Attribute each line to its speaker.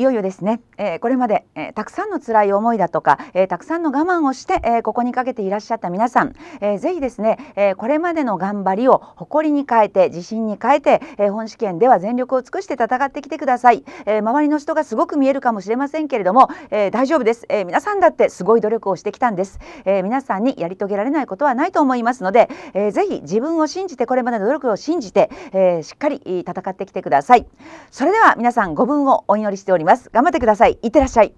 Speaker 1: いよいよですね、えー、これまで、えー、たくさんの辛い思いだとか、えー、たくさんの我慢をして、えここにかけていらっしゃった皆さん、えー、ぜひですね、えこれまでの頑張りを誇りに変えて自信に変えて、え本試験では全力を尽くして戦ってきてください、え周りの人がすごく見えるかもしれませんけれども、え大丈夫です、え皆さんだってすごい努力をしてきたんです、え皆さんにやり遂げられないことはないと思いますので、えー、ぜひ自分を信じてこれまでの努力を信じて、えしっかり戦ってきてくださいそれでは皆さんご分をお祈りしておりますます頑張ってくださいいってらっしゃい